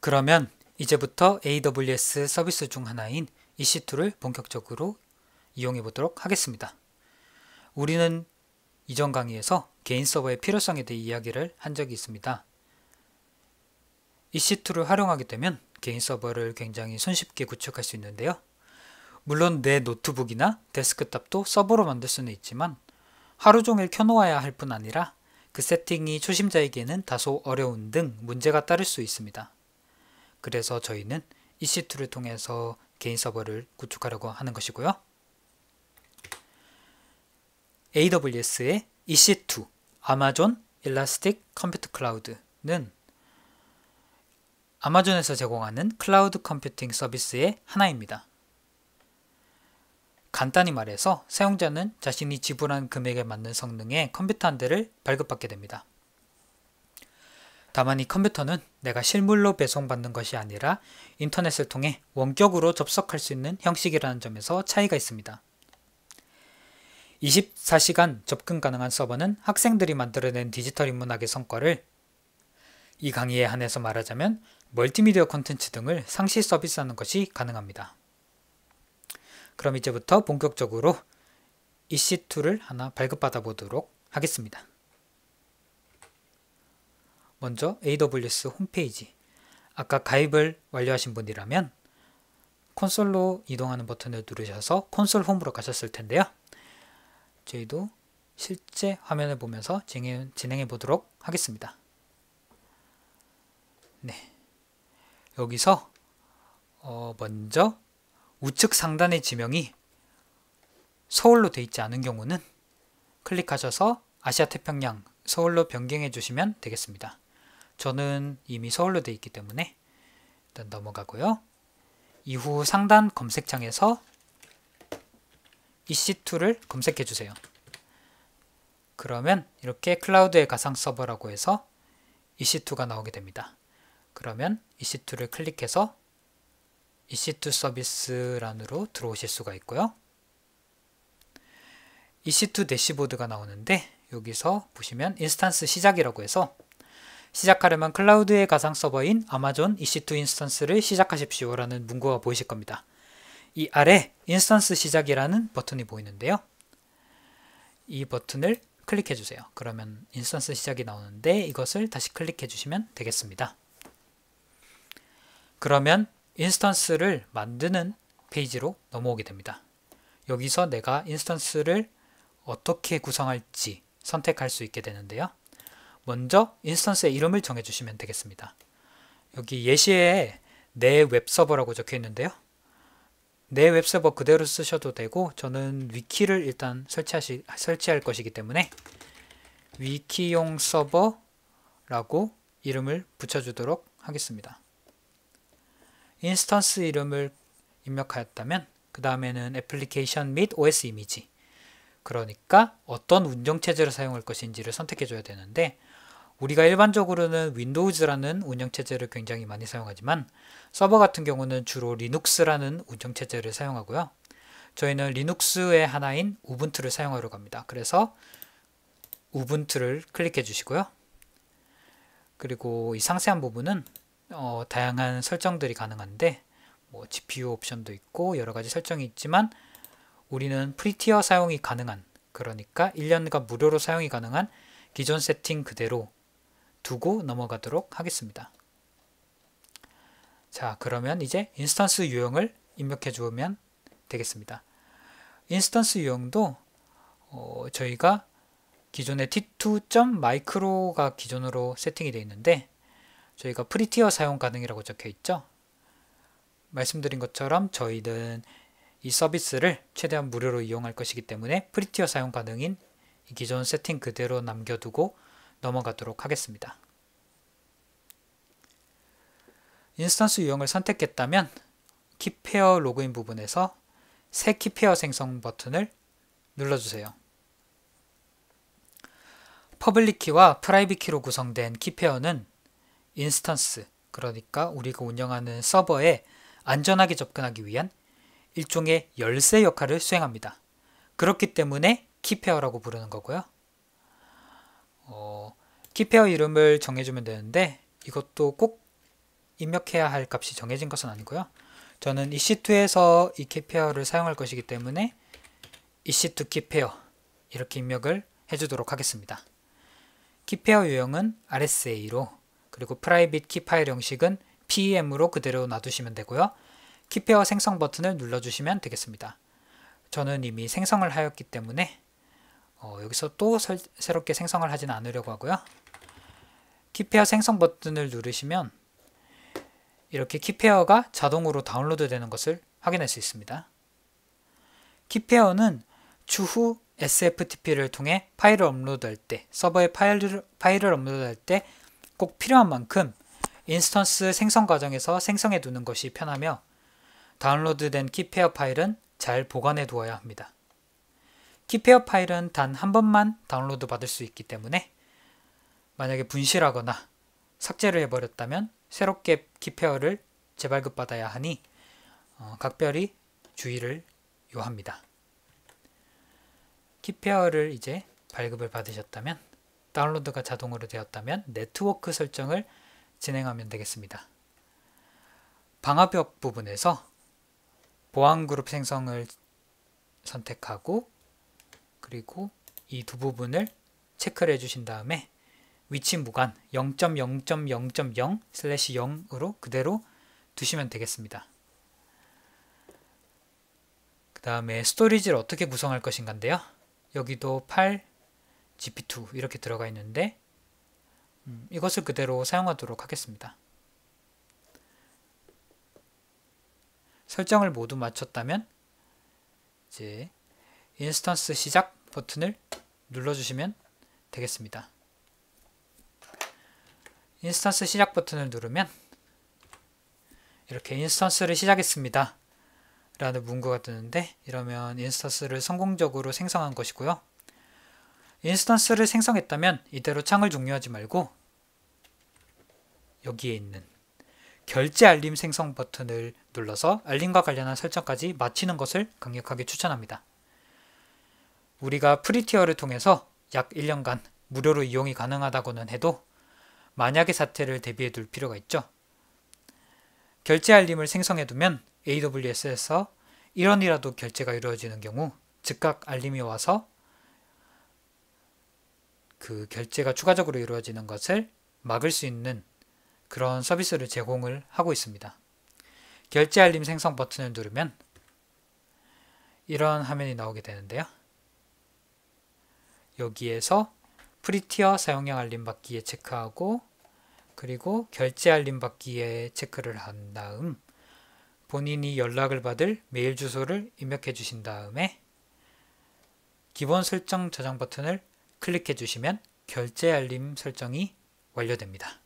그러면 이제부터 AWS 서비스 중 하나인 EC2를 본격적으로 이용해 보도록 하겠습니다. 우리는 이전 강의에서 개인 서버의 필요성에 대해 이야기를 한 적이 있습니다. EC2를 활용하게 되면 개인 서버를 굉장히 손쉽게 구축할 수 있는데요. 물론 내 노트북이나 데스크탑도 서버로 만들 수는 있지만 하루 종일 켜놓아야 할 뿐 아니라 그 세팅이 초심자에게는 다소 어려운 등 문제가 따를 수 있습니다. 그래서 저희는 EC2를 통해서 개인 서버를 구축하려고 하는 것이고요. AWS의 EC2, 아마존 Computer c l o u d 는 아마존에서 제공하는 클라우드 컴퓨팅 서비스의 하나입니다. 간단히 말해서 사용자는 자신이 지불한 금액에 맞는 성능의 컴퓨터 한 대를 발급받게 됩니다. 다만 이 컴퓨터는 내가 실물로 배송받는 것이 아니라 인터넷을 통해 원격으로 접속할 수 있는 형식이라는 점에서 차이가 있습니다. 24시간 접근 가능한 서버는 학생들이 만들어낸 디지털 인문학의 성과를 이 강의에 한해서 말하자면 멀티미디어 콘텐츠 등을 상시 서비스하는 것이 가능합니다. 그럼 이제부터 본격적으로 EC2를 하나 발급받아 보도록 하겠습니다. 먼저 AWS 홈페이지 아까 가입을 완료하신 분이라면 콘솔로 이동하는 버튼을 누르셔서 콘솔 홈으로 가셨을 텐데요. 저희도 실제 화면을 보면서 진행해 보도록 하겠습니다. 네. 여기서 어 먼저 우측 상단의 지명이 서울로 되어 있지 않은 경우는 클릭하셔서 아시아 태평양 서울로 변경해 주시면 되겠습니다. 저는 이미 서울로 되어 있기 때문에 일단 넘어가고요. 이후 상단 검색창에서 EC2를 검색해 주세요. 그러면 이렇게 클라우드의 가상 서버라고 해서 EC2가 나오게 됩니다. 그러면 EC2를 클릭해서 EC2 서비스란으로 들어오실 수가 있고요. EC2 대시보드가 나오는데 여기서 보시면 인스턴스 시작이라고 해서 시작하려면 클라우드의 가상 서버인 아마존 EC2 인스턴스를 시작하십시오 라는 문구가 보이실 겁니다. 이 아래 인스턴스 시작이라는 버튼이 보이는데요. 이 버튼을 클릭해 주세요. 그러면 인스턴스 시작이 나오는데 이것을 다시 클릭해 주시면 되겠습니다. 그러면 인스턴스를 만드는 페이지로 넘어오게 됩니다. 여기서 내가 인스턴스를 어떻게 구성할지 선택할 수 있게 되는데요. 먼저 인스턴스의 이름을 정해주시면 되겠습니다. 여기 예시에 내 웹서버라고 적혀 있는데요. 내 웹서버 그대로 쓰셔도 되고 저는 위키를 일단 설치하시, 설치할 것이기 때문에 위키용 서버라고 이름을 붙여주도록 하겠습니다. 인스턴스 이름을 입력하였다면 그 다음에는 애플리케이션 및 OS 이미지 그러니까 어떤 운영체제를 사용할 것인지를 선택해줘야 되는데 우리가 일반적으로는 윈도우즈라는 운영체제를 굉장히 많이 사용하지만 서버 같은 경우는 주로 리눅스라는 운영체제를 사용하고요. 저희는 리눅스의 하나인 우분투를 사용하려고합니다 그래서 우분투를 클릭해 주시고요. 그리고 이 상세한 부분은 어, 다양한 설정들이 가능한데 뭐 GPU 옵션도 있고 여러 가지 설정이 있지만 우리는 프리티어 사용이 가능한 그러니까 1년간 무료로 사용이 가능한 기존 세팅 그대로 두고 넘어가도록 하겠습니다. 자 그러면 이제 인스턴스 유형을 입력해 주면 되겠습니다. 인스턴스 유형도 어, 저희가 기존의 t 2 m i c r o 가 기존으로 세팅이 되어 있는데 저희가 프리티어 사용 가능이라고 적혀 있죠. 말씀드린 것처럼 저희는 이 서비스를 최대한 무료로 이용할 것이기 때문에 프리티어 사용 가능인 기존 세팅 그대로 남겨두고 넘어가도록 하겠습니다. 인스턴스 유형을 선택했다면 키페어 로그인 부분에서 새 키페어 생성 버튼을 눌러주세요. 퍼블릭 키와 프라이빗 키로 구성된 키페어는 인스턴스, 그러니까 우리가 운영하는 서버에 안전하게 접근하기 위한 일종의 열쇠 역할을 수행합니다. 그렇기 때문에 키페어라고 부르는 거고요. 어, 키페어 이름을 정해주면 되는데 이것도 꼭 입력해야 할 값이 정해진 것은 아니고요. 저는 EC2에서 이 키페어를 사용할 것이기 때문에 EC2 키페어 이렇게 입력을 해주도록 하겠습니다. 키페어 유형은 RSA로 그리고 프라이빗 키 파일 형식은 PEM으로 그대로 놔두시면 되고요. 키페어 생성 버튼을 눌러주시면 되겠습니다. 저는 이미 생성을 하였기 때문에 어, 여기서 또 설, 새롭게 생성을 하진 않으려고 하고요. 키페어 생성 버튼을 누르시면 이렇게 키페어가 자동으로 다운로드 되는 것을 확인할 수 있습니다. 키페어는 추후 SFTP를 통해 파일을 업로드할 때, 서버에 파일을, 파일을 업로드할 때꼭 필요한 만큼 인스턴스 생성 과정에서 생성해 두는 것이 편하며 다운로드된 키페어 파일은 잘 보관해 두어야 합니다. 키페어 파일은 단 한 번만 다운로드 받을 수 있기 때문에 만약에 분실하거나 삭제를 해버렸다면 새롭게 키페어를 재발급받아야 하니 어, 각별히 주의를 요합니다. 키페어를 이제 발급을 받으셨다면 다운로드가 자동으로 되었다면 네트워크 설정을 진행하면 되겠습니다. 방화벽 부분에서 보안그룹 생성을 선택하고 그리고 이 두 부분을 체크를 해주신 다음에 위치 무관 0.0.0.0/0으로 그대로 두시면 되겠습니다. 그 다음에 스토리지를 어떻게 구성할 것인가인데요. 여기도 8 GP2 이렇게 들어가 있는데 음, 이것을 그대로 사용하도록 하겠습니다. 설정을 모두 마쳤다면 이제 인스턴스 시작 버튼을 눌러주시면 되겠습니다. 인스턴스 시작 버튼을 누르면 이렇게 인스턴스를 시작했습니다. 라는 문구가 뜨는데 이러면 인스턴스를 성공적으로 생성한 것이고요. 인스턴스를 생성했다면 이대로 창을 종료하지 말고 여기에 있는 결제 알림 생성 버튼을 눌러서 알림과 관련한 설정까지 마치는 것을 강력하게 추천합니다. 우리가 프리티어를 통해서 약 1년간 무료로 이용이 가능하다고는 해도 만약의 사태를 대비해 둘 필요가 있죠. 결제 알림을 생성해 두면 AWS에서 1원이라도 결제가 이루어지는 경우 즉각 알림이 와서 그 결제가 추가적으로 이루어지는 것을 막을 수 있는 그런 서비스를 제공을 하고 있습니다. 결제 알림 생성 버튼을 누르면 이런 화면이 나오게 되는데요. 여기에서 프리티어 사용량 알림 받기에 체크하고 그리고 결제 알림 받기에 체크를 한 다음 본인이 연락을 받을 메일 주소를 입력해 주신 다음에 기본 설정 저장 버튼을 클릭해 주시면 결제 알림 설정이 완료됩니다.